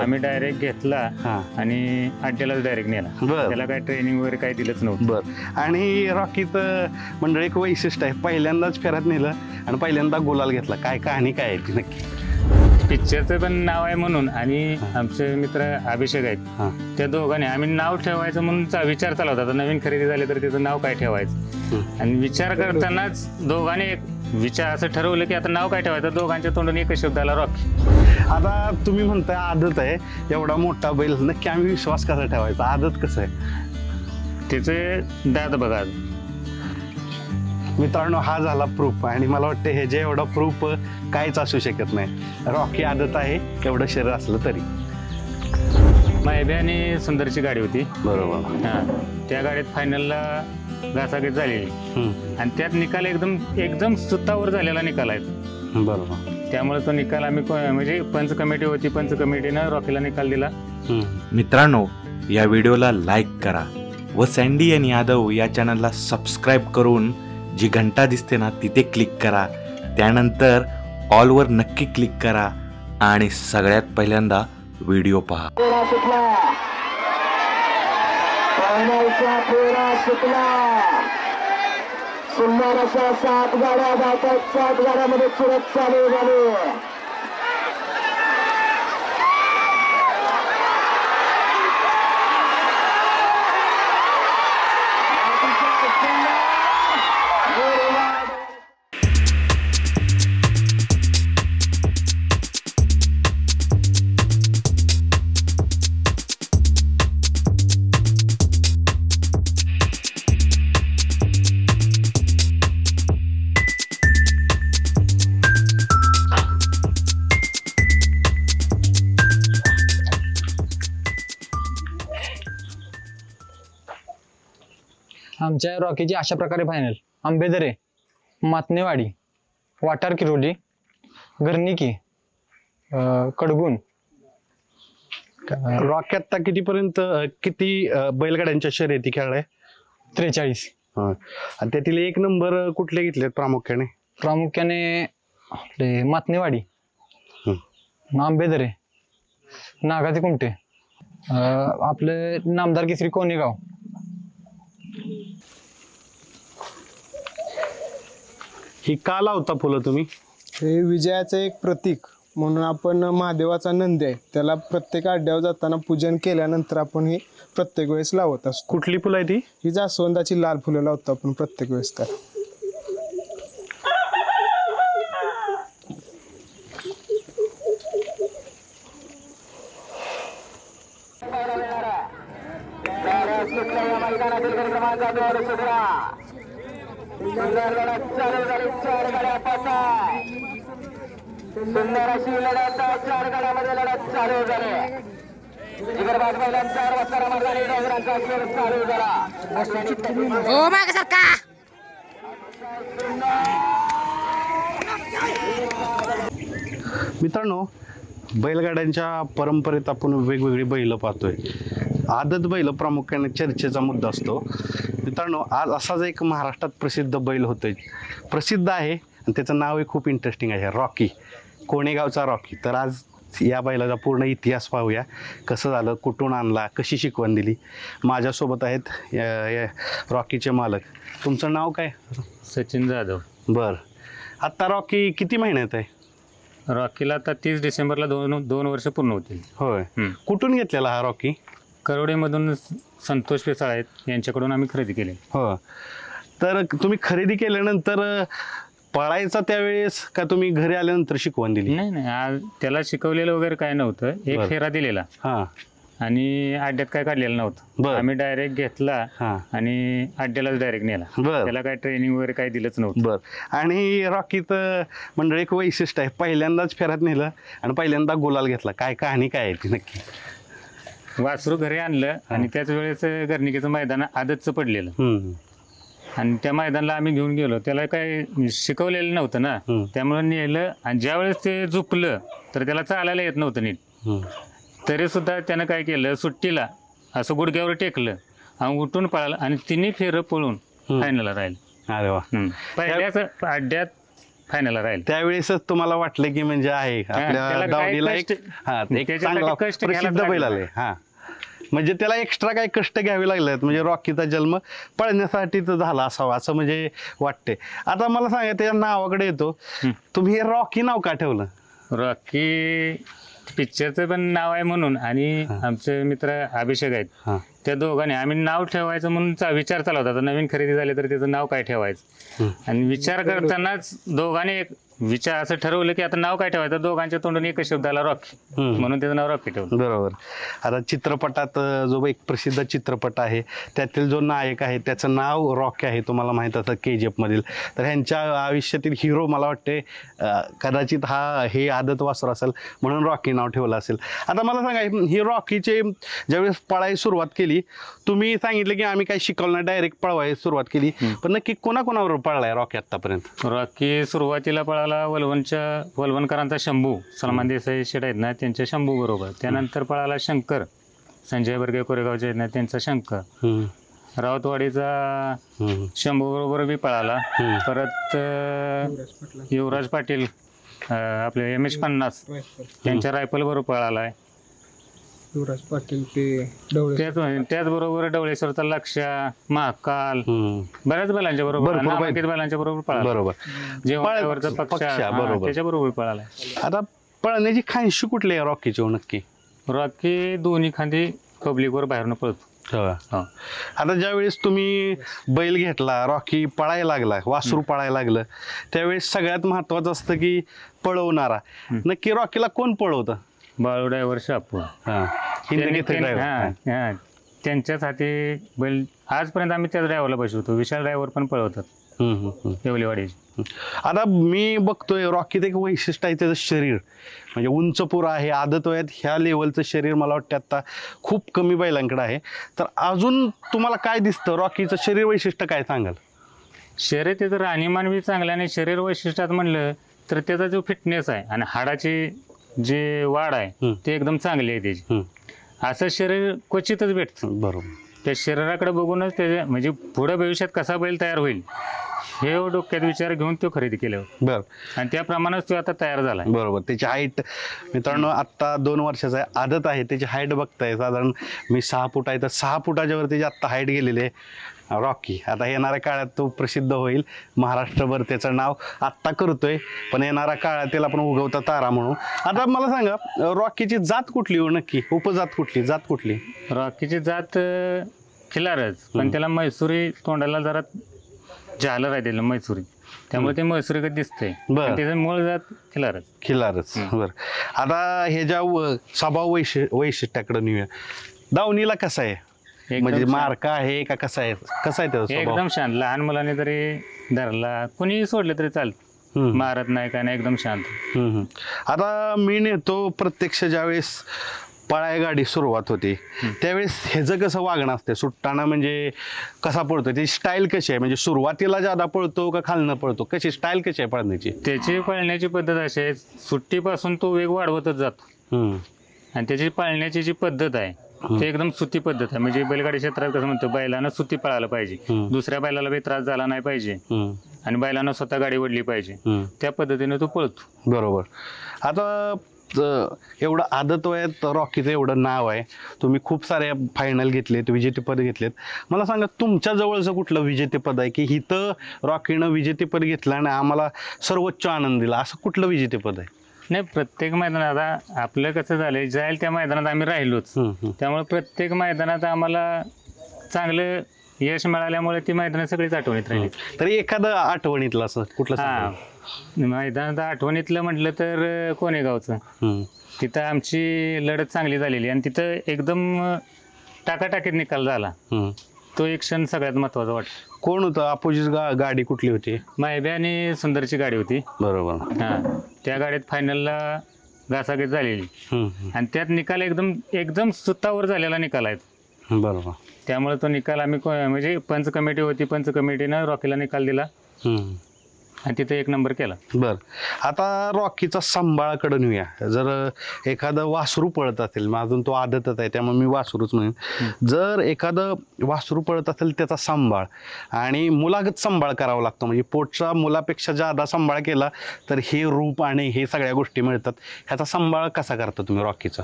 आम्ही डायरेक्ट घेतला आणि अड्ड्यालाच डायरेक्ट नेला त्याला काय ट्रेनिंग वगैरे काही दिलंच नव्हतं बरं आणि रॉकीच मंडळ एक वैशिष्ट्य आहे पहिल्यांदाच फेरात नेलं आणि पहिल्यांदा गोलाल घेतला काय कहाणी काय आहे ती नक्की पिक्चरचं पण नाव आहे म्हणून आणि आमचे मित्र अभिषेक आहेत त्या दोघांनी आम्ही नाव ठेवायचं म्हणून विचार चालवत होता नवीन खरेदी झाली तर तिचं नाव काय ठेवायचं आणि विचार करतानाच दोघांनी विचार असं ठरवलं की आता नाव काय ठेवायचं दोघांच्या तोंडून एक आला रॉकी आता तुम्ही म्हणताय आदत आहे एवढा मोठा बैल नक्की आम्ही विश्वास कसा ठेवायचा आदत कसं आहे तिचे द्यात बघा मित्रांनो हा झाला प्रूफ आणि मला वाटतं हे जे एवढा प्रूफ काहीच असू शकत नाही रॉकी आदत आहे एवढं शरीर असलं तरी मायबी आणि सुंदरची गाडी होती बरोबर हां त्या गाडीत फायनलला घासाघीत झालेली आणि त्यात निकाल एकदम एकदम सुतावर झालेला निकाल आहे बरोबर त्यामुळे तो निकाल आम्ही म्हणजे पंच कमिटी होती पंच कमिटीनं रॉकीला निकाल दिला मित्रांनो या व्हिडिओला लाईक करा व सँडी आणि यादव या चॅनलला सबस्क्राईब करून जी घंटा दिसते ना तिथे क्लिक करा त्यानंतर ऑलवर नक्की क्लिक करा आणि सगळ्यात पहिल्यांदा व्हिडिओ पहा सुंदर असा सात गाड्या जातात सात गाड्यामध्ये चुरत चालू झाली आमच्या रॉकीची अशा प्रकारे फायनल आंबेदरे मातनेवाडी वाटार किरोली घरनिकी कडगुण रॉकी आता कितीपर्यंत किती बैलगाड्यांच्या शर्यती आहे त्रेचाळीस आणि त्यातील एक नंबर कुठले घेतले प्रामुख्याने प्रामुख्याने आपले मातनेवाडी आंबेदरे नागाचे कुंटे आपले नामदार केसरी कोनेगाव ही का लावता फुलं तुम्ही हे विजयाचं एक प्रतीक म्हणून आपण महादेवाचा नंदी आहे त्याला प्रत्येक आड्यावर जाताना पूजन केल्यानंतर आपण हे प्रत्येक वेळेस लावत असतो कुठली फुलं आहे ती ही जास्वंदाची लाल फुलं लावतो आपण प्रत्येक वेळेस तर सुंदर अशी लढत चार गडामध्ये लढत चालू झाली हो, मित्रांनो बैलगाड्यांच्या परंपरेत आपण वेगवेगळी बैल पाहतोय आदत बैल प्रामुख्याने चर्चेचा मुद्दा असतो मित्रांनो आज असाच एक महाराष्ट्रात प्रसिद्ध बैल होतोय प्रसिद्ध आहे आणि त्याचं नावही खूप इंटरेस्टिंग आहे रॉकी कोणेगावचा रॉकी तर आज या बैलाचा पूर्ण इतिहास पाहूया कसं झालं कुठून आणला कशी शिकवण दिली माझ्यासोबत आहेत रॉकीचे मालक तुमचं नाव काय सचिन जाधव बरं आत्ता रॉकी किती महिन्यात आहे रॉकीला आता तीस डिसेंबरला दोन दोन वर्ष पूर्ण होतील होय कुठून घेतलेला हा रॉकी करोडेमधून संतोष पेसाळ आहेत यांच्याकडून आम्ही खरेदी केली हो तर तुम्ही खरेदी केल्यानंतर पळायचा त्यावेळेस का तुम्ही घरी आल्यानंतर शिकवण दिली नाही नाही त्याला शिकवलेलं वगैरे काय नव्हतं एक फेरा दिलेला आणि अड्ड्यात काय काढलेलं नव्हतं बरं. आम्ही डायरेक्ट घेतला आणि अड्ड्यालाच डायरेक्ट नेला त्याला काय ट्रेनिंग वगैरे काय दिलंच नव्हतं बरं आणि रॉकीत मंडळ एक वैशिष्ट्य आहे पहिल्यांदाच फेरात नेलं आणि पहिल्यांदा गोलाल घेतला काय कहाणी काय आहे ती नक्की वासरू घरी आणलं आणि त्याच वेळेस गर्निकेचं मैदान आदतचं पडलेलं आणि त्या मैदानाला आम्ही घेऊन गेलो त्याला काय शिकवलेलं नव्हतं ना त्यामुळे नेलं आणि ज्यावेळेस ते झुपलं तर त्याला चालायला येत नव्हतं नीट तरी सुद्धा त्यानं काय केलं सुट्टीला असं गुडघ्यावर टेकलं आणि उठून पळालं आणि तिन्ही फेर पळून फायनलला राहील अरे वा पहिल्याच अड्ड्यात फायनलला राहील त्यावेळेसच तुम्हाला वाटलं की म्हणजे आहे आपल्या त्याला हा हा म्हणजे त्याला एक्स्ट्रा काही कष्ट घ्यावे लागले आहेत म्हणजे रॉकीचा जन्म पळण्यासाठी तर झाला असावा असं म्हणजे वाटते आता मला सांगा त्या नावाकडे येतो तुम्ही हे रॉकी नाव का ठेवलं रॉकी पिक्चरचं पण नाव आहे म्हणून आणि आमचे मित्र अभिषेक आहेत त्या दोघांनी आम्ही नाव ठेवायचं म्हणून विचार चालवता नवीन खरेदी झाली तर त्याचं नाव काय ठेवायचं आणि विचार करतानाच दोघांनी एक विचार असं ठरवलं की आता नाव काय ठेवायचं दोघांच्या तोंडून एकच शब्द रॉकी म्हणून त्याचं नाव रॉकी ठेवलं बरोबर आता चित्रपटात जो एक प्रसिद्ध चित्रपट आहे त्यातील जो नायक आहे त्याचं नाव रॉकी आहे तुम्हाला माहित असं के जी मधील तर ह्यांच्या आयुष्यातील हिरो मला वाटते कदाचित हा हे आदत वासर असेल म्हणून रॉकी नाव ठेवलं असेल आता मला सांगा हे रॉकीचे ज्यावेळेस पळायला सुरुवात केली तुम्ही सांगितलं की आम्ही काही शिकवलं नाही डायरेक्ट पळवायला सुरुवात केली पण नक्की कोणाकोणावर पळलाय रॉकी आतापर्यंत रॉकी सुरुवातीला पळाला पळाला वलवणच्या वलवणकरांचा शंभू सलमान देसाई शेट आहेत ना त्यांच्या शंभू बरोबर त्यानंतर पळाला शंकर संजय बर्गे कोरेगावचे आहेत ना त्यांचा शंकर राऊतवाडीचा शंभू बरोबर बी पळाला परत युवराज पाटील आपले एम एच पन्नास त्यांच्या रायफल बरोबर पळाला आहे युवराज पाटील ते त्याच बरोबर डवळेश्वरचा लक्ष महाकाल बऱ्याच बैलांच्या बरोबर बैलांच्या बरोबर पळाला बरोबर जे पक्ष बरोबर. त्याच्या पळाला आता पळण्याची खांशी कुठली आहे रॉकीची हो नक्की रॉकी दोन्ही खांदी पब्लिकवर बाहेरून पळतो आता हो हो. आता ज्यावेळेस तुम्ही बैल घेतला रॉकी पळायला लागला वासरू पळायला लागलं त्यावेळेस सगळ्यात महत्वाचं असतं की पळवणारा नक्की रॉकीला कोण पळवतं बाळू ड्रायवर शापूर हां त्यांच्यासाठी बैल आजपर्यंत आम्ही त्या ड्रायव्हरला बसवतो विशाल ड्रायव्हर पण पळवतात हम्म, आता मी बघतोय रॉकीत एक वैशिष्ट्य आहे त्याचं शरीर म्हणजे उंचपूर आहे आदत वयात ह्या लेवलचं शरीर मला वाटतं आता खूप कमी बैलांकडे आहे तर अजून तुम्हाला काय दिसतं रॉकीचं शरीर वैशिष्ट्य काय सांगाल शरीर राहणीमान बी चांगलं आणि शरीर वैशिष्ट्यात म्हणलं तर त्याचा जो फिटनेस आहे आणि हाडाची जे वाढ आहे ते एकदम चांगली आहे त्याची असं शरीर क्वचितच भेटतं बरोबर त्या शरीराकडे बघूनच त्याच्या म्हणजे पुढे भविष्यात कसा बैल तयार होईल हे डोक्यात विचार घेऊन तो खरेदी केल्यावर बरं आणि त्याप्रमाणेच तो आता तयार झाला बरोबर त्याची हाईट मित्रांनो आत्ता दोन वर्षाचा आदत आहे त्याची हाईट बघताय साधारण मी सहा फूट आहे तर सहा फुटाच्या वर त्याची आत्ता हाईट गेलेली आहे रॉकी आता येणाऱ्या काळात तो प्रसिद्ध होईल महाराष्ट्रभर त्याचं नाव आत्ता करतोय पण येणाऱ्या काळात त्याला आपण उगवता तारा म्हणून आता मला सांगा रॉकीची जात कुठली हो नक्की उपजात कुठली जात कुठली रॉकीची जात खिलारच पण त्याला मैसुरी तोंडाला जरा झालं राहिलेलं मैसुरी त्यामुळे ते मैसुरी कधी बरं त्याचं मूळ जात खिलारच खिलारच बरं आता हे ज्या स्वभाव वैशि वैशिष्ट्याकडे नेऊया दावणीला कसा आहे म्हणजे मार्क आहे का कसा आहे कसा आहे त्याचा एकदम शांत लहान मुलाने तरी धरला कुणीही सोडलं तरी चालत मारत नाही काय एकदम शांत आता मी नेतो प्रत्यक्ष ज्यावेळेस पळाय गाडी सुरुवात होते त्यावेळेस ह्याचं कसं वागणं असते सुट्टाना म्हणजे कसा पळतो त्याची स्टाईल कशी आहे म्हणजे सुरुवातीला ज्यादा पळतो का खालनं पळतो कशी स्टाईल कशी आहे पळण्याची त्याची पळण्याची पद्धत अशी आहे सुट्टीपासून तो वेग वाढवतच जातो आणि त्याची पाळण्याची जी पद्धत आहे ते एकदम सुती पद्धत आहे म्हणजे बैलगाडीच्या क्षेत्रात कसं म्हणतो बैलांना सुती पळायला पाहिजे दुसऱ्या बैलाला बी त्रास झाला नाही पाहिजे आणि बैलांना स्वतः गाडी ओढली पाहिजे त्या पद्धतीने तो पळतो बरोबर आता एवढं आदत वय रॉकीचं एवढं नाव आहे तुम्ही खूप सारे फायनल घेतलेत विजेतेपद घेतलेत मला सांगा तुमच्या जवळचं कुठलं विजेतेपद आहे की हिथं रॉकीनं विजेतेपद घेतलं आणि आम्हाला सर्वोच्च आनंद दिला असं कुठलं विजेतेपद आहे नाही प्रत्येक मैदानात आता आपलं कसं झालं जाईल त्या मैदानात आम्ही राहिलोच त्यामुळे प्रत्येक मैदानात आम्हाला चांगलं यश मिळाल्यामुळे ती मैदान सगळीच आठवणीत राहिली तरी एखादं आठवणीतलं असं कुठलं मैदानात आठवणीतलं म्हटलं तर कोणेगावचं तिथं आमची लढत चांगली झालेली आणि तिथं एकदम टाकाटाकीत निकाल झाला तो एक क्षण सगळ्यात महत्वाचा वाटतो कोण होतं अपोजिट गा गाडी कुठली होती मायबी आणि सुंदरची गाडी होती बरोबर हा त्या गाडीत फायनलला घासाघीस झालेली आणि त्यात निकाल एकदम एकदम सुतावर झालेला निकाल आहे बरोबर त्यामुळे तो निकाल आम्ही म्हणजे पंच कमिटी होती पंच कमिटीनं रॉकीला निकाल दिला आणि तिथे एक नंबर केला बर आता रॉकीचा सांभाळाकडे नेऊया जर एखादं वासरू पळत असेल मग अजून तो आदतच आहे त्यामुळे मी वासरूच म्हणेन जर एखादं वासरू पळत असेल त्याचा सांभाळ आणि मुलागत सांभाळ करावा लागतो म्हणजे पोटचा मुलापेक्षा जादा सांभाळ केला तर हे रूप आणि हे सगळ्या गोष्टी मिळतात ह्याचा सांभाळ कसा करता तुम्ही रॉकीचा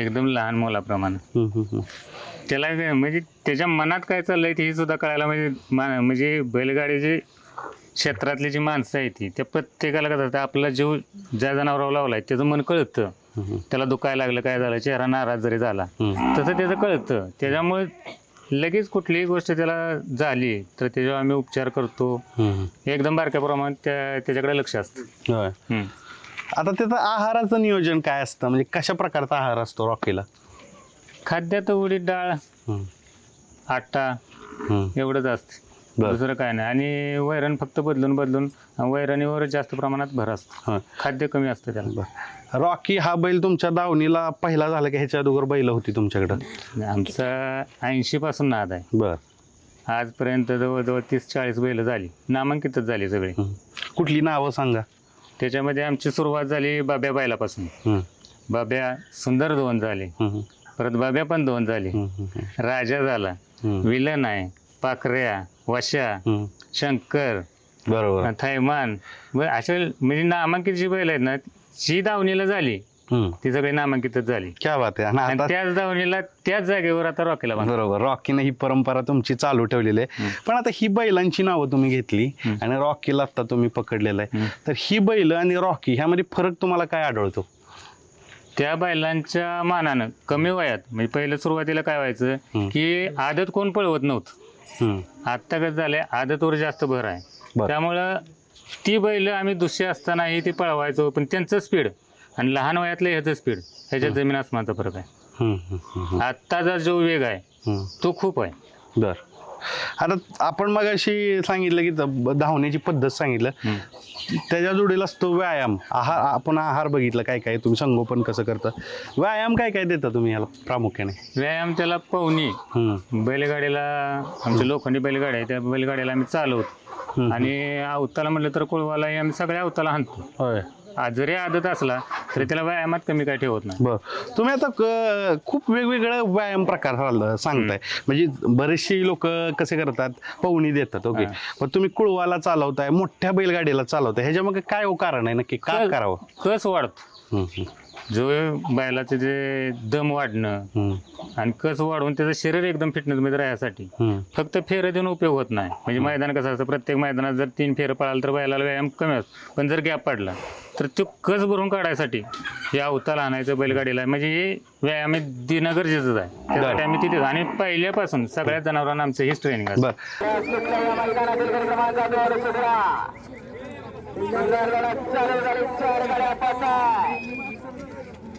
एकदम लहान मुलाप्रमाणे त्याला म्हणजे त्याच्या मनात काय चाललंय ते सुद्धा कळायला म्हणजे म्हणजे बैलगाडीचे क्षेत्रातली जी माणसं आहेत ती त्या प्रत्येकाला कसं आपला जीव ज्या जनावरावर लावलाय त्याचं मन कळतं त्याला दुखायला लागलं काय झालं चेहरा नाराज जरी झाला तसं त्याचं कळतं त्याच्यामुळे लगेच कुठलीही गोष्ट त्याला झाली तर त्याच्यावर आम्ही उपचार करतो एकदम बारक्या प्रमाणात त्या त्याच्याकडे लक्ष असतं आता त्याचं आहाराचं नियोजन काय असतं म्हणजे कशा प्रकारचा आहार असतो रॉकीला खाद्यात उडीद डाळ आटा एवढंच असतं दुसरं काय नाही आणि वैरण फक्त बदलून बदलून वैरणीवर जास्त प्रमाणात भर असतो खाद्य कमी असतं त्याला रॉकी हा बैल तुमच्या दावणीला पहिला झाला की ह्याच्या अगोदर बैल होती तुमच्याकडं आमचा ऐंशी पासून नाद आहे बर आजपर्यंत जवळजवळ तीस चाळीस बैल झाली नामांकितच झाली सगळी कुठली नावं सांगा त्याच्यामध्ये आमची सुरुवात झाली बाब्या बैलापासून बाब्या सुंदर दोन झाले परत बाब्या पण दोन झाले राजा झाला विलन आहे पाखऱ्या वशा शंकर बरोबर थैमान अशा म्हणजे नामांकित जी बैल आहेत ना जी दावणीला झाली ती सगळी नामांकितच झाली क्या बात आहे त्याच दावणीला त्याच जागेवर आता रॉकीला बरोबर रॉकीने ही परंपरा तुमची चालू ठेवलेली आहे पण आता ही बैलांची नावं तुम्ही घेतली आणि रॉकीला आता तुम्ही पकडलेलं आहे तर ही बैल आणि रॉकी ह्यामध्ये फरक तुम्हाला काय आढळतो त्या बैलांच्या मानानं कमी वयात म्हणजे पहिलं सुरुवातीला काय व्हायचं की आदत कोण पळवत नव्हतं आत्ता कसं झालंय आदतवर जास्त भर आहे त्यामुळं ती बैल आम्ही दुसरी असतानाही ती पळवायचो पण त्यांचं स्पीड आणि लहान वयातलं ह्याचं स्पीड ह्याच्यात जमीन असमानचा फरक आहे आत्ताचा जो वेग आहे तो खूप आहे बर आता आपण मग अशी सांगितलं की धावण्याची पद्धत सांगितलं त्याच्या जोडीला असतो व्यायाम आहार आपण आहार बघितलं काय काय तुम्ही संगोपन कसं करता व्यायाम काय काय देता तुम्ही याला प्रामुख्याने व्यायाम त्याला पवनी बैलगाडीला आमच्या लोखंडी बैलगाडी आहे त्या बैलगाडीला आम्ही चालवतो आणि अवताला म्हटलं तर कोळवाला आम्ही सगळ्या अवताला आणतो होय जरी आदत असला तरी त्याला व्यायामात कमी काय ठेवत नाही बर तुम्ही आता खूप वेगवेगळे व्यायाम प्रकार सांगताय म्हणजे बरेचसे लोक कसे करतात पवनी देतात ओके पण तुम्ही कुळवाला चालवताय मोठ्या बैलगाडीला चालवताय ह्याच्या मग काय हो कारण आहे नक्की काय करावं कस वाढतो जो बैलाचे जे दम वाढणं आणि कस वाढवून त्याचं शरीर एकदम फिटनेस मध्ये राहण्यासाठी फक्त फेरं देऊन उपयोग होत नाही म्हणजे मैदान कसं असतं प्रत्येक मैदानात जर तीन फेरं पळाल तर बैलाला व्यायाम कमी असतो पण जर गॅप पडला तर तो कस भरून काढायसाठी या अवताला आणायचं बैलगाडीला म्हणजे हे व्यायाम देणं गरजेचंच आहे त्यासाठी आम्ही तिथे आणि पहिल्यापासून सगळ्या जनावरांना आमचं हेच ट्रेनिंग असतं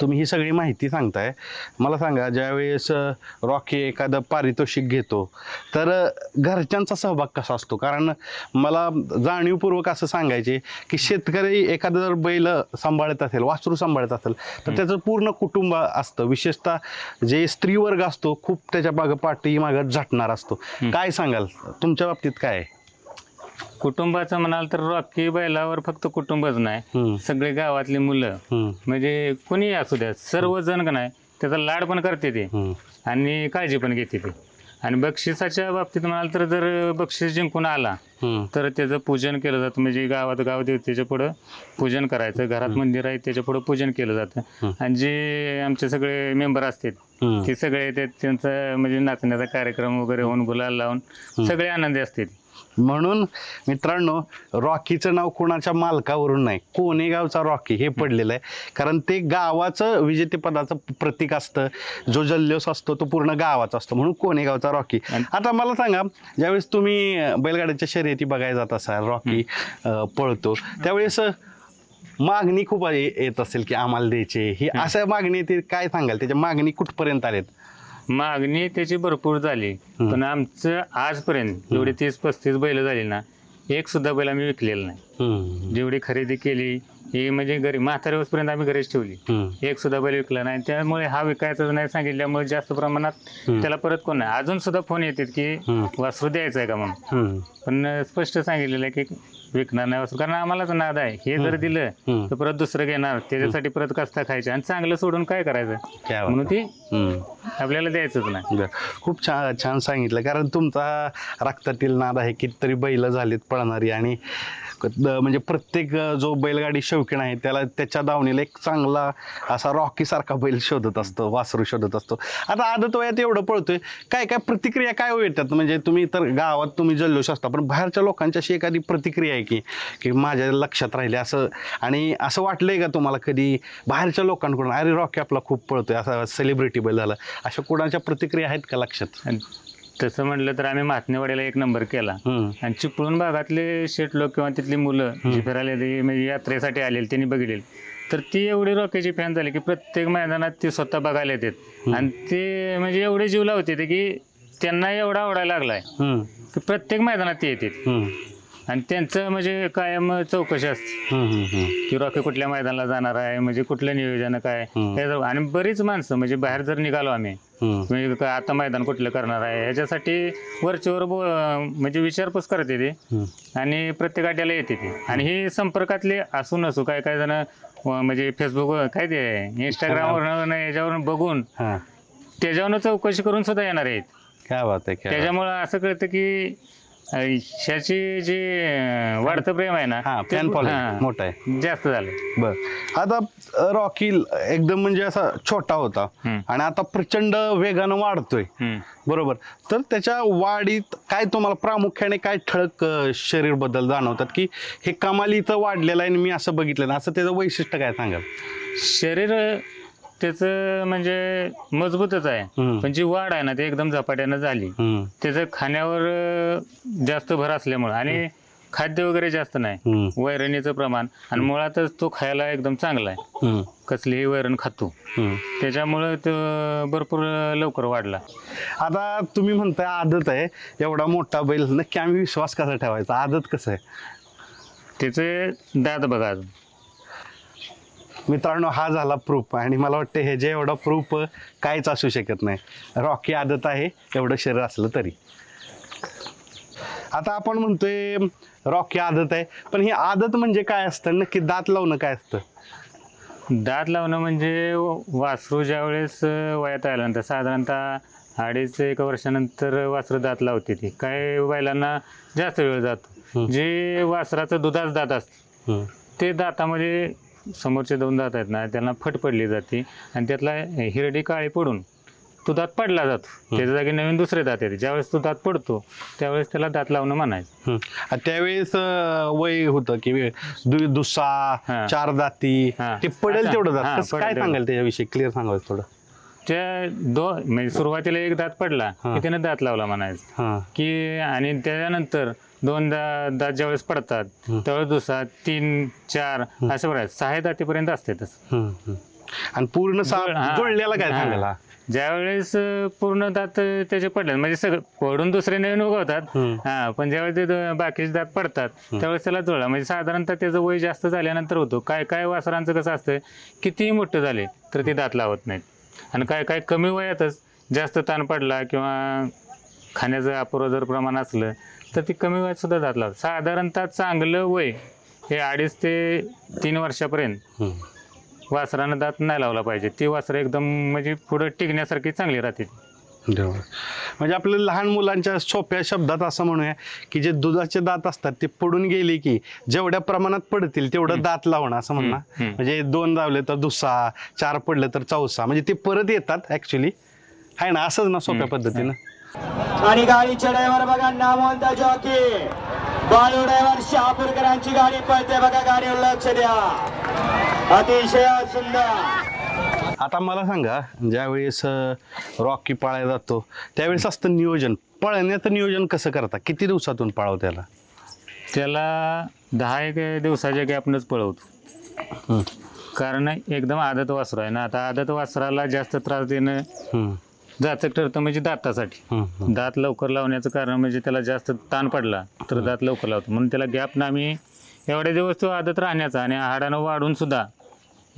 तुम्ही ही सगळी माहिती सांगताय मला सांगा ज्यावेळेस रॉकी एखादं पारितोषिक घेतो तर घरच्यांचा सहभाग कसा असतो कारण मला जाणीवपूर्वक असं सांगायचे की शेतकरी एखादं जर बैल सांभाळत असेल वासरू सांभाळत असेल तर त्याचं पूर्ण कुटुंब असतं विशेषतः जे स्त्रीवर्ग असतो खूप त्याच्या मागं पाठीमागं झटणार असतो काय सांगाल तुमच्या बाबतीत काय आहे कुटुंबाचं म्हणाल तर रॉकी बैलावर फक्त कुटुंबच नाही सगळे गावातली मुलं म्हणजे कोणी असू द्या सर्वजण का नाही त्याचा लाड पण करते ते आणि काळजी पण घेते ते आणि बक्षिसाच्या बाबतीत म्हणाल तर जर बक्षीस जिंकून आला तर त्याचं पूजन केलं जातं म्हणजे गावात गाव देव त्याच्या पुढं पूजन करायचं घरात मंदिर आहे त्याच्या पुढं पूजन केलं जातं आणि जे आमचे सगळे मेंबर असतात ते सगळे येतात त्यांचा म्हणजे नाचण्याचा कार्यक्रम वगैरे होऊन गुलाल लावून सगळे आनंदी असतात म्हणून मित्रांनो रॉकीचं नाव कोणाच्या मालकावरून नाही कोणेगावचा रॉकी हे पडलेलं आहे कारण ते गावाचं विजेतेपदाचं प्रतीक असतं जो जल्लोष असतो तो पूर्ण गावाचा असतो म्हणून कोणेगावचा रॉकी आता मला सांगा ज्यावेळेस तुम्ही बैलगाड्याच्या शर्यती बघायला जात असाल रॉकी पळतो त्यावेळेस मागणी खूप येत असेल की आम्हाला द्यायचे ही अशा मागणी ते काय सांगाल त्याच्या मागणी कुठपर्यंत आलेत मागणी त्याची भरपूर झाली पण आमचं आजपर्यंत जेवढे तीस पस्तीस बैल झाली ना एक सुद्धा बैल आम्ही विकलेला नाही जेवढी खरेदी केली हे म्हणजे घरी वर्षपर्यंत आम्ही घरीच ठेवली एक सुद्धा बैल विकला नाही त्यामुळे हा विकायचा नाही सांगितल्यामुळे जास्त प्रमाणात त्याला परत कोण नाही अजून सुद्धा फोन येतात की वासरू द्यायचा आहे का म्हणून पण स्पष्ट सांगितलेलं आहे की विकणार नाही कारण आम्हालाच नाद आहे हे जर दिलं तर परत दुसरं घेणार त्याच्यासाठी परत कस्ता खायचं आणि चांगलं सोडून काय करायचं म्हणून ती आपल्याला द्यायचंच नाही खूप छान छान सांगितलं कारण तुमचा रक्तातील नाद आहे कितीतरी बैल झालीत पळणारी आणि म्हणजे प्रत्येक जो बैलगाडी शौकीन आहे त्याला त्याच्या दावणीला एक चांगला असा रॉकी सारखा बैल शोधत असतो वासरू शोधत असतो आता आदत वयात एवढं पळतोय काय काय प्रतिक्रिया काय हो येतात म्हणजे तुम्ही तर गावात तुम्ही जल्लोष असता पण बाहेरच्या लोकांच्या अशी एखादी प्रतिक्रिया आहे की की माझ्या लक्षात राहिले असं आणि असं वाटलंय का तुम्हाला कधी बाहेरच्या लोकांकडून अरे रॉकी आपला खूप पळतोय असा सेलिब्रिटी बैल झाला अशा कोणाच्या प्रतिक्रिया आहेत का लक्षात तसं म्हटलं तर आम्ही मातनेवाडीला एक नंबर केला आणि चिपळूण भागातले शेट लोक किंवा तिथली मुलं जी फिरायला म्हणजे यात्रेसाठी आलेली त्यांनी बघिले तर ती एवढी रॉकेची फॅन झाली की प्रत्येक मैदानात ती स्वतः बघायला येतात आणि ते म्हणजे एवढे जीव लावते ते की त्यांना एवढा आवडायला लागलाय की प्रत्येक मैदानात ते येतात आणि त्यांचं म्हणजे कायम चौकशी असते की रॉके कुठल्या मैदानाला जाणार आहे म्हणजे कुठलं नियोजन काय आणि बरीच माणसं म्हणजे बाहेर जर निघालो आम्ही म्हणजे आता मैदान कुठलं करणार आहे याच्यासाठी वरचेवर म्हणजे विचारपूस करते ते आणि प्रत्येक गाड्याला येते ते आणि हे संपर्कातले असू नसू काय काय जण म्हणजे फेसबुक काय ते इंस्टाग्रामवर याच्यावरून बघून त्याच्यावरून चौकशी करून सुद्धा येणार आहेत काय आहे त्याच्यामुळं असं कळतं की जी वाढतं प्रेम आहे ना फॅन फॉलोइंग मोठा आहे जास्त झालं बर आता रॉकी एकदम म्हणजे असा छोटा होता आणि आता प्रचंड वेगानं वाढतोय बरोबर तर त्याच्या वाढीत काय तुम्हाला प्रामुख्याने काय ठळक शरीर बद्दल जाणवतात की हे इथं वाढलेलं आहे आणि मी असं बघितलं असं त्याचं वैशिष्ट्य काय सांगाल शरीर त्याचं म्हणजे मजबूतच आहे पण जी वाढ आहे ना ती एकदम झपाट्यानं झाली त्याचं खाण्यावर जास्त भर असल्यामुळे आणि खाद्य वगैरे जास्त नाही वैरणीचं प्रमाण आणि मुळातच तो खायला एकदम चांगला आहे कसलीही वैरण खातो त्याच्यामुळे तो भरपूर लवकर वाढला आता तुम्ही म्हणताय आदत आहे एवढा मोठा बैल नक्की आम्ही विश्वास कसा ठेवायचा आदत कसं आहे त्याचे दात बघा अजून मित्रांनो हा झाला प्रूफ आणि मला वाटतं हे जे एवढा प्रूफ काहीच असू शकत नाही रॉकी आदत आहे एवढं शरीर असलं तरी आता आपण म्हणतोय रॉकी आदत आहे पण ही आदत म्हणजे काय असतं नक्की दात लावणं काय असतं दात लावणं म्हणजे वासरू वेळेस वयात आल्यानंतर साधारणतः अडीच एक वर्षानंतर वासरं दात लावते ती काय बैलांना जास्त वेळ जातो जे वासराचं दुधाच दात असतं ते दातामध्ये समोरचे दोन दात आहेत ना त्यांना फट पडली जाते आणि त्यातला हिरडी काळी पडून तो दात पडला जातो त्याच्या जागी नवीन दुसरे दात येते ज्यावेळेस तो दात पडतो त्यावेळेस त्याला दात लावणं म्हणायचं त्यावेळेस वय होत की दुसा चार दाती ते पडेल तेवढं काय सांगाल त्याच्याविषयी क्लिअर सांगायचं थोडं त्या दोन म्हणजे सुरुवातीला एक दात पडला की दात लावला म्हणायचं की आणि त्याच्यानंतर दोन दा दात ज्यावेळेस पडतात त्यावेळेस दुसरा तीन चार असं बरं सहा दातीपर्यंत असते तस आणि पूर्ण काय झालेला ज्या ज्यावेळेस पूर्ण दात त्याचे पडले म्हणजे सगळं पडून दुसरे नवीन उगवतात हा पण ज्यावेळेस ते बाकीचे दात पडतात त्यावेळेस त्याला जुळला म्हणजे साधारणतः त्याचं वय जास्त झाल्यानंतर होतो काय काय वासरांचं कसं असतं कितीही मोठं झाले तर ते दात लावत नाहीत आणि काय काय कमी वयातच जास्त ताण पडला किंवा खाण्याचं अपुरं जर प्रमाण असलं तर ती कमी वयात सुद्धा जात लागतं साधारणतः चांगलं वय हे अडीच ते तीन वर्षापर्यंत वासरानं दात नाही लावला पाहिजे ती वासरं एकदम म्हणजे पुढं टिकण्यासारखी चांगली राहते म्हणजे आपल्या लहान मुलांच्या सोप्या शब्दात असं म्हणूया की जे दुधाचे दात असतात ते पडून गेले की जेवढ्या प्रमाणात पडतील तेवढं दात लावणं असं म्हणणं म्हणजे दोन लावले तर दुसा चार पडले तर चौसा म्हणजे ते परत येतात ऍक्च्युली आहे ना असंच ना सोप्या पद्धतीनं आणि गाडीच्या चढायवर बघा नामवंत जॉकी बाळू ड्रायव्हर शहापूरकरांची गाडी पळते बघा गाडीवर लक्ष द्या अतिशय सुंदर आता मला सांगा ज्यावेळेस रॉकी पाळायला जातो त्यावेळेस असतं नियोजन पळण्याचं नियोजन कसं करता किती दिवसातून पाळव त्याला त्याला दहा एक दिवसाच्या गॅपनंच पळवतो कारण एकदम आदत वासरा आहे ना आता आदत वासराला जास्त त्रास देणं हं, ठरतं म्हणजे दातासाठी दात लवकर लावण्याचं कारण म्हणजे त्याला जास्त ताण पडला तर दात लवकर लावतो म्हणून त्याला ना आम्ही एवढे दिवस तो आदत राहण्याचा आणि हाडानं वाढून सुद्धा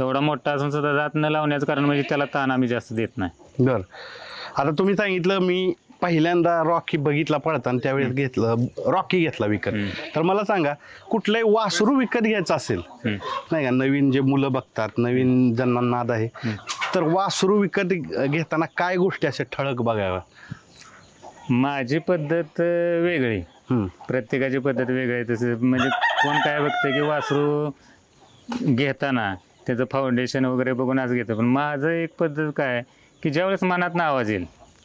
एवढा मोठा असून सुद्धा जात न लावण्याचं कारण म्हणजे त्याला ताण आम्ही जास्त देत नाही बरं आता तुम्ही सांगितलं मी पहिल्यांदा रॉकी बघितला पळताना त्यावेळेस घेतलं रॉकी घेतला विकत तर मला सांगा कुठलंही वासरू विकत घ्यायचं असेल नाही का नवीन जे मुलं बघतात नवीन ज्यांना नाद आहे तर वासरू विकत घेताना काय गोष्टी असे ठळक बघाव्या माझी पद्धत वेगळी प्रत्येकाची पद्धत वेगळी तसे म्हणजे कोण काय बघतं की वासरू घेताना त्याचं फाउंडेशन वगैरे बघून आज घेतो पण माझं एक पद्धत काय की ज्यावेळेस मनात आवाज येईल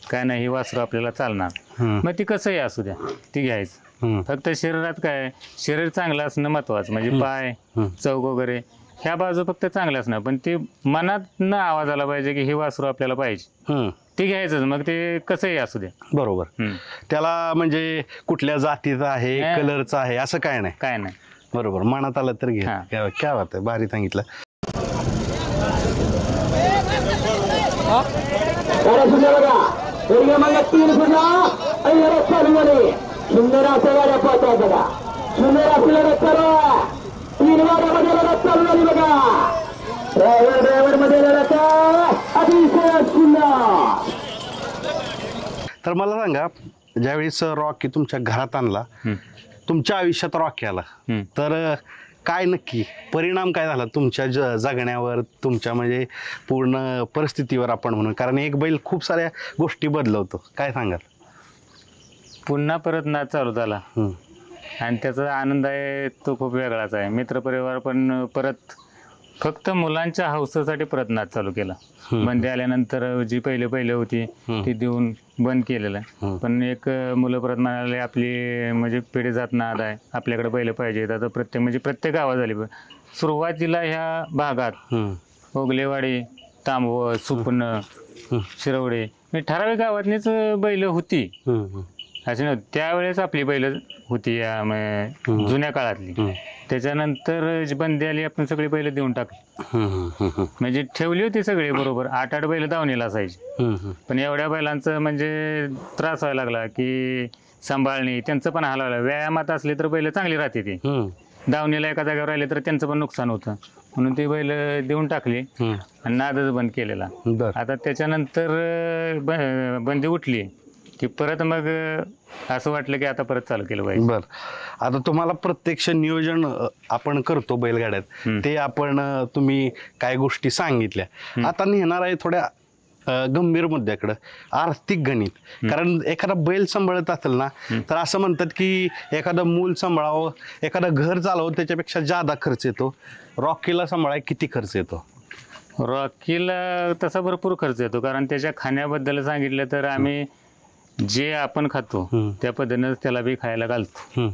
काय नाही हे वासरू आपल्याला चालणार मग ती कसंही असू द्या ती घ्यायचं फक्त शरीरात काय शरीर चांगलं असणं महत्वाचं म्हणजे पाय चौक वगैरे ह्या बाजू फक्त चांगलं असणार पण ते मनात न आवाज आला पाहिजे की हे वासरू आपल्याला पाहिजे ते घ्यायचंच मग ते कसंही असू दे बरोबर त्याला म्हणजे कुठल्या जातीचा आहे कलरचं आहे असं काय नाही काय नाही बरोबर मनात आलं तर घ्या काय वाटतं भारी सांगितलं और एवढा सुद्धा बघा एवढ्या मागे तीन सुद्धा आणि रस्ता निघाले सुंदर असेल गाड्या पाहता बघा सुंदर असलेला रस्ता तीन वाड्यामध्ये रस्ता निघाली बघा ड्रायव्हर ड्रायव्हर मध्ये रस्ता अतिशय सुंदर तर मला सांगा ज्यावेळेस की तुमच्या घरात आणला तुमच्या आयुष्यात रॉक आला तर काय नक्की परिणाम काय झाला तुमच्या ज जगण्यावर तुमच्या म्हणजे पूर्ण परिस्थितीवर आपण म्हणून कारण एक बैल खूप साऱ्या गोष्टी बदलवतो काय सांगाल पुन्हा परत नाच चालू झाला आणि त्याचा आनंद आहे तो खूप वेगळाच आहे मित्रपरिवार पण परत फक्त मुलांच्या हौसासाठी प्रयत्नात चालू केला बंदी आल्यानंतर जी पहिले पहिले होती ती देऊन बंद केलेलं पण एक मुलं आले आपली म्हणजे पिढी जात नाद आहे आपल्याकडे पहिले पाहिजे आता प्रत्येक म्हणजे प्रत्येक गावात झाली सुरुवातीला ह्या भागात ओगलेवाडी तांबव सुपन शिरवडे ठराविक गावातनीच बैल होती असं नव्हतं त्यावेळेस आपली बैल होती या जुन्या काळातली त्याच्यानंतर जी बंदी आली आपण सगळी पहिले देऊन टाकली म्हणजे ठेवली होती सगळी बरोबर आठ आठ बैल धावणीला असायची पण एवढ्या बैलांचं म्हणजे त्रास व्हायला लागला की सांभाळणे त्यांचं पण हालवलं व्यायामात असले तर बैल चांगली राहते ती दावणीला एका जागेवर राहिले तर त्यांचं पण नुकसान होतं म्हणून ती बैल देऊन टाकली आणि नादच बंद केलेला आता त्याच्यानंतर बंदी उठली की परत मग असं वाटलं की आता परत चालू केलं पाहिजे बर आता तुम्हाला प्रत्यक्ष नियोजन आपण करतो बैलगाड्यात ते आपण तुम्ही काय गोष्टी सांगितल्या आता नेणार आहे थोड्या गंभीर मुद्द्याकडं आर्थिक गणित कारण एखादा बैल सांभाळत असेल ना तर असं म्हणतात की एखादं मूल सांभाळावं एखादं घर चालावं त्याच्यापेक्षा जादा खर्च येतो रॉकीला सांभाळाय किती खर्च येतो रॉकीला तसा भरपूर खर्च येतो कारण त्याच्या खाण्याबद्दल सांगितलं तर आम्ही जे आपण खातो त्या पद्धतीनं त्याला बी खायला घालतो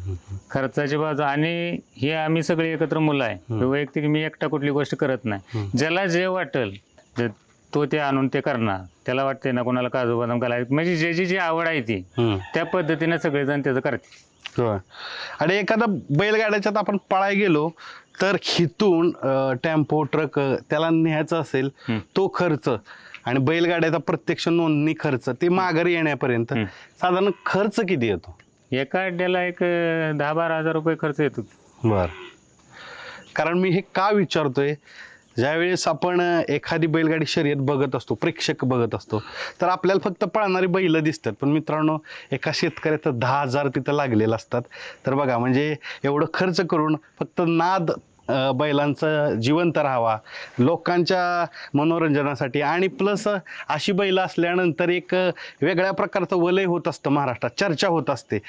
खर्चाची बाजू आणि हे आम्ही सगळे एकत्र मुलं आहे वैयक्तिक मी एकटा कुठली गोष्ट करत नाही ज्याला जे वाटेल तो ते आणून ते करणार त्याला वाटते ना कोणाला काजू बदाम घालायचं म्हणजे जे जी जी आवड आहे ती त्या पद्धतीने सगळेजण त्याचं करते आणि एखादा बैलगाड्याच्यात आपण पळाय गेलो तर खितून टेम्पो ट्रक त्याला न्यायचं असेल तो खर्च आणि बैलगाड्याचा प्रत्यक्ष नोंदणी खर्च ते माघारी येण्यापर्यंत साधारण खर्च किती येतो एका अड्ड्याला एक दहा बारा हजार रुपये खर्च येतो बर कारण मी हे का विचारतोय ज्यावेळेस आपण एखादी बैलगाडी शर्यत बघत असतो प्रेक्षक बघत असतो तर आपल्याला फक्त पळणारी बैल दिसतात पण मित्रांनो एका शेतकऱ्याचं दहा हजार तिथं लागलेलं असतात तर बघा म्हणजे एवढं खर्च करून फक्त नाद बैलांचं जिवंत राहावा लोकांच्या मनोरंजनासाठी आणि प्लस अशी बैल असल्यानंतर एक वेगळ्या प्रकारचं वलय होत असतं महाराष्ट्रात चर्चा होत असते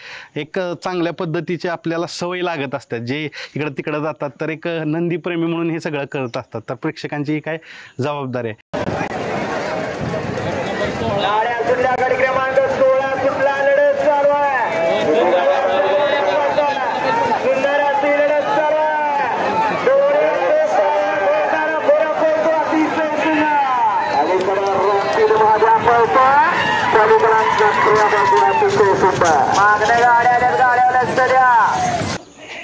एक चांगल्या पद्धतीची आपल्याला सवय लागत असते जे इकडं तिकडं जातात तर एक नंदीप्रेमी म्हणून हे सगळं करत असतात तर प्रेक्षकांची काय जबाबदारी आहे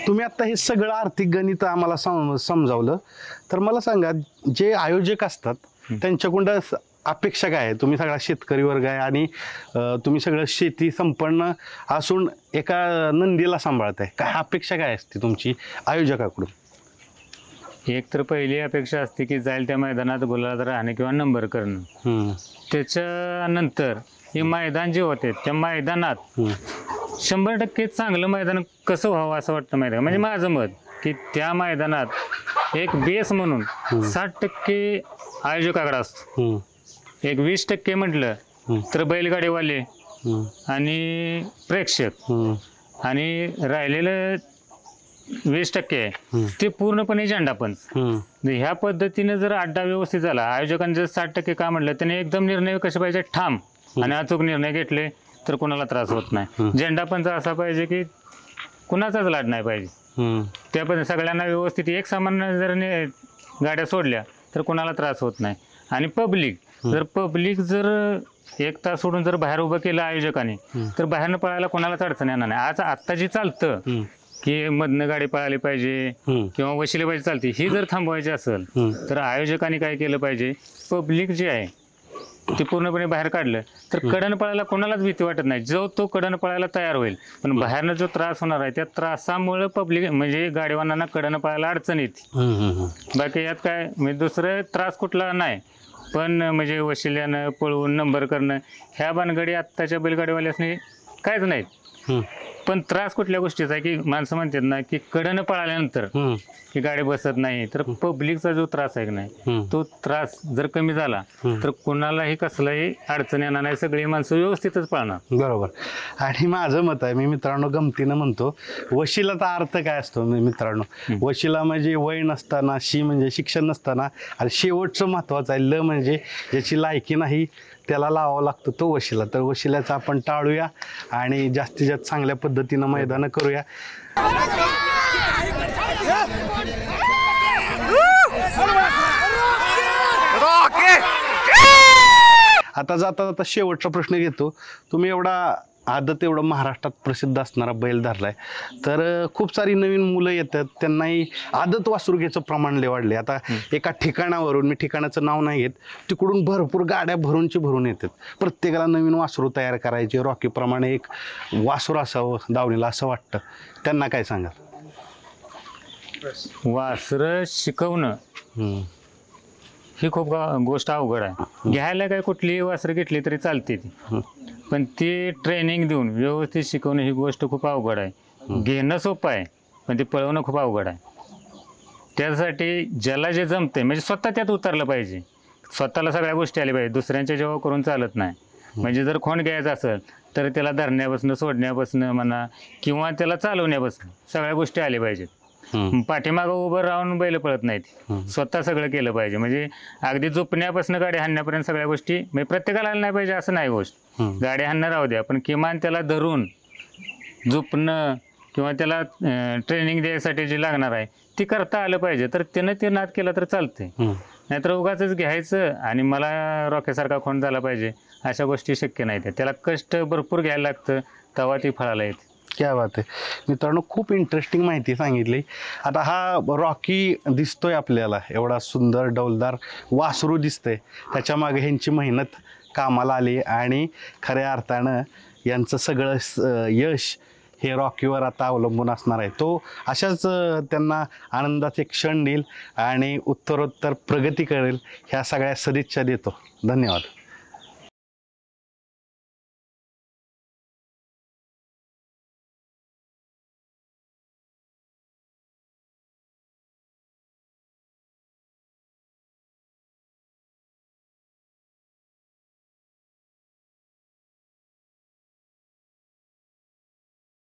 तुम्ही आता हे सगळं आर्थिक गणित आम्हाला समजावलं तर मला सांगा जे आयोजक असतात त्यांच्याकडून अपेक्षा काय आहे तुम्ही सगळा शेतकरी वर्ग आहे आणि तुम्ही सगळं शेती संपन्न असून एका नंदीला सांभाळत आहे काय अपेक्षा काय असते तुमची आयोजकाकडून एक तर पहिली अपेक्षा असते की जाईल त्या मैदानात गोलाला राहणं किंवा नंबर करणं त्याच्यानंतर हे मैदान जे होते त्या मैदानात शंभर टक्के चांगलं मैदान कसं व्हावं असं वाटतं मैदान म्हणजे माझं मत की त्या मैदानात एक बेस म्हणून साठ टक्के आयोजकाकडे असतो एक वीस टक्के म्हटलं तर बैलगाडीवाले आणि प्रेक्षक आणि राहिलेलं वीस टक्के आहे ते पूर्णपणे पण ह्या पद्धतीने जर अड्डा व्यवस्थित झाला आयोजकांनी जर साठ टक्के का म्हटलं त्याने एकदम निर्णय कसे पाहिजे ठाम आणि अचूक निर्णय घेतले तर कुणाला त्रास होत नाही झेंडा पंच असा पाहिजे की कुणाचाच लाड नाही पाहिजे त्या पण सगळ्यांना व्यवस्थित एक सामान्य जर गाड्या सोडल्या तर कुणाला त्रास होत नाही आणि पब्लिक जर पब्लिक जर एक तास सोडून जर बाहेर उभं केलं आयोजकाने तर बाहेरनं पळायला कोणालाच अडचण येणार नाही आज आत्ता जी चालतं की मधनं गाडी पळाली पाहिजे किंवा वशिले पाहिजे चालते ही जर थांबवायची असेल तर आयोजकांनी काय केलं पाहिजे पब्लिक जे आहे ते पूर्णपणे बाहेर काढलं तर कडण पळायला कोणालाच भीती वाटत नाही जो तो कडण पळायला तयार होईल पण बाहेरनं जो त्रास होणार आहे त्या त्रासामुळे पब्लिक म्हणजे गाडीवानांना कडण पळायला अडचण येते बाकी यात काय म्हणजे दुसरं त्रास कुठला नाही पण म्हणजे वशिल्यानं पळवून नंबर करणं ह्या बानगडी आत्ताच्या बैलगाडीवाल्यासनी काहीच नाहीत पण त्रास कुठल्या गोष्टीचा आहे की माणसं म्हणतात ना की कडनं पळाल्यानंतर की गाडी बसत नाही तर पब्लिकचा जो त्रास आहे की नाही तो त्रास जर कमी झाला तर कोणालाही कसलाही अडचण येणार नाही सगळी माणसं व्यवस्थितच पाळणार बरोबर आणि माझं मत आहे मी मित्रांनो गमतीनं म्हणतो वशिलाचा अर्थ काय असतो मित्रांनो वशिला म्हणजे वय नसताना शी म्हणजे शिक्षण नसताना आणि शेवटचं महत्वाचं आहे ल म्हणजे ज्याची लायकी नाही त्याला लावावा लागतो तो वशिला तर वशिल्याचा आपण टाळूया आणि जास्तीत जास्त चांगल्या पद्धतीनं मैदानं करूया आता जाता जाता शेवटचा प्रश्न घेतो तुम्ही एवढा आदत तेवढं महाराष्ट्रात प्रसिद्ध असणारा बैल आहे तर खूप सारी नवीन मुलं येतात त्यांनाही आदत वासुरगेचं प्रमाण लय वाढले आता एका ठिकाणावरून मी ठिकाणाचं नाव नाही घेत तिकडून भरपूर गाड्या भरूनची भरून येतात प्रत्येकाला नवीन वासरू तयार करायचे रॉकीप्रमाणे एक वासूर असावं दावणीला असं वाटतं त्यांना काय सांगाल वासरं शिकवणं ही खूप गोष्ट अवघड आहे घ्यायला काय कुठलीही वस्त्र घेतली तरी चालते ती पण ती ट्रेनिंग देऊन व्यवस्थित शिकवणं ही गोष्ट खूप अवघड आहे घेणं सोपं आहे पण ते पळवणं खूप अवघड आहे त्यासाठी ज्याला जे जमते म्हणजे स्वतः त्यात उतरलं पाहिजे स्वतःला सगळ्या गोष्टी आल्या पाहिजे दुसऱ्यांच्या जेव्हा करून चालत नाही म्हणजे जर खोंड घ्यायचं असेल तर त्याला धरण्यापासून सोडण्यापासून म्हणा किंवा त्याला चालवण्यापासून सगळ्या गोष्टी आल्या पाहिजेत पाठीमाग उभं राहून बैल पळत नाहीत स्वतः सगळं केलं पाहिजे म्हणजे अगदी झोपण्यापासून गाडी हाणण्यापर्यंत सगळ्या गोष्टी म्हणजे प्रत्येकाला नाही पाहिजे असं नाही गोष्ट गाडी हाणणं राहू द्या पण किमान त्याला धरून झोपणं किंवा त्याला ट्रेनिंग द्यायसाठी जी लागणार आहे ती करता आलं पाहिजे तर त्यानं ते नाद केलं तर चालते नाहीतर उगाच घ्यायचं आणि मला रॉकेसारखा खोंड झाला पाहिजे अशा गोष्टी शक्य नाही त्याला कष्ट भरपूर घ्यायला लागतं तेव्हा ती फळाला येते क्या बात आहे मित्रांनो खूप इंटरेस्टिंग माहिती सांगितली आता हा रॉकी दिसतोय आपल्याला एवढा सुंदर डौलदार वासरू दिसतंय त्याच्यामागे ह्यांची मेहनत कामाला आली आणि खऱ्या अर्थानं यांचं सगळं यश हे रॉकीवर आता अवलंबून असणार आहे तो अशाच त्यांना आनंदाचे क्षण देईल आणि उत्तरोत्तर प्रगती करेल ह्या सगळ्या सदिच्छा देतो धन्यवाद